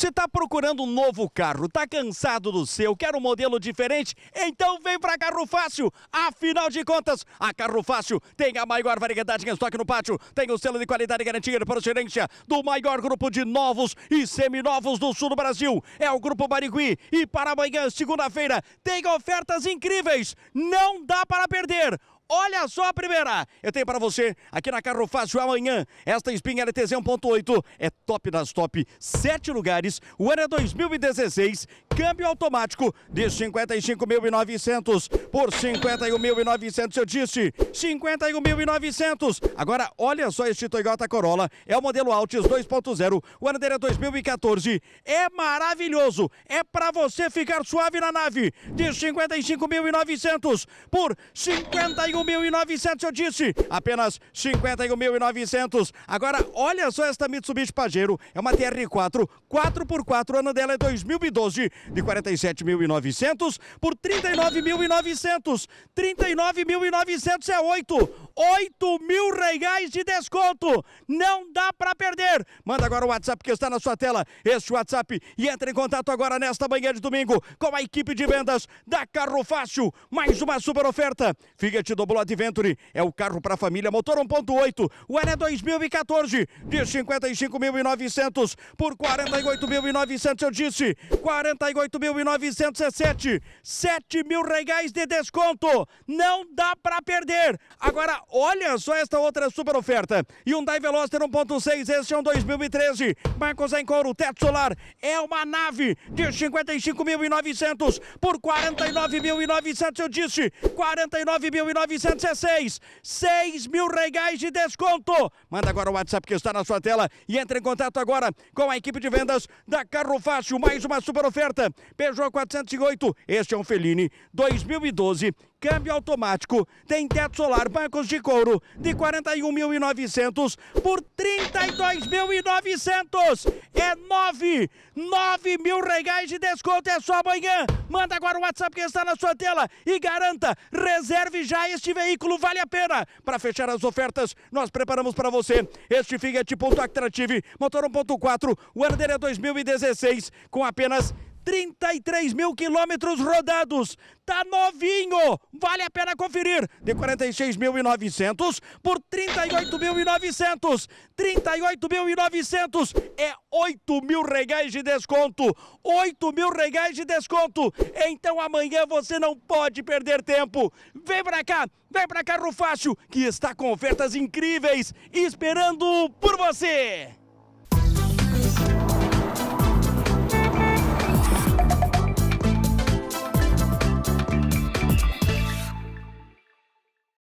Se está procurando um novo carro, está cansado do seu, quer um modelo diferente, então vem para Carro Fácil. Afinal de contas, a Carro Fácil tem a maior variedade em estoque no pátio, tem o selo de qualidade garantida para gerência do maior grupo de novos e seminovos do sul do Brasil. É o Grupo Barigui. E para amanhã, segunda-feira, tem ofertas incríveis. Não dá para perder. Olha só a primeira. Eu tenho para você aqui na Carro Fácil amanhã. Esta espinha LTZ 1.8 é top das top. Sete lugares. O ano é 2016. Câmbio automático de 55.900 por 51.900. Eu disse 51.900. Agora, olha só este Toyota Corolla. É o modelo Altis 2.0. O ano dele é 2014. É maravilhoso. É para você ficar suave na nave. De 55.900 por 51 51.900 eu disse, apenas 51.900. Agora olha só esta Mitsubishi Pajero, é uma TR4 4x4, o ano dela é 2012, de 47.900 por 39.900. 39.900 é 8. 8 mil reais de desconto. Não dá para perder. Manda agora o WhatsApp que está na sua tela, este WhatsApp, e entre em contato agora nesta manhã de domingo com a equipe de vendas da Carro Fácil. Mais uma super oferta. te do Global Adventure é o carro para família, motor 1.8, o ano é 2014, de 55.900 por 48.900, eu disse, 48.907, 7, mil reais de desconto, não dá para perder. Agora, olha só esta outra super oferta, Hyundai Veloster 1.6, esse é um 2013, Marcos Encouro, teto solar, é uma nave de 55.900 por 49.900, eu disse, 49.900. 916. 6 mil reais de desconto. Manda agora o WhatsApp que está na sua tela e entre em contato agora com a equipe de vendas da Carro Fácil. Mais uma super oferta. Peugeot 408. Este é um Feline 2012 câmbio automático, tem teto solar, bancos de couro de 41.900 por 32.900. É nove nove mil reais de desconto, é só amanhã. Manda agora o WhatsApp que está na sua tela e garanta, reserve já este veículo, vale a pena. Para fechar as ofertas, nós preparamos para você este Fiat Punto Actrative, motor 1.4, o ano dele é 2016, com apenas 33 mil quilômetros rodados. Tá novinho, vale a pena conferir. De 46.900 por 38.900. 38.900 é 8 mil reais de desconto. 8 mil reais de desconto. Então amanhã você não pode perder tempo. Vem pra cá, vem pra Carro Fácil, que está com ofertas incríveis, esperando por você.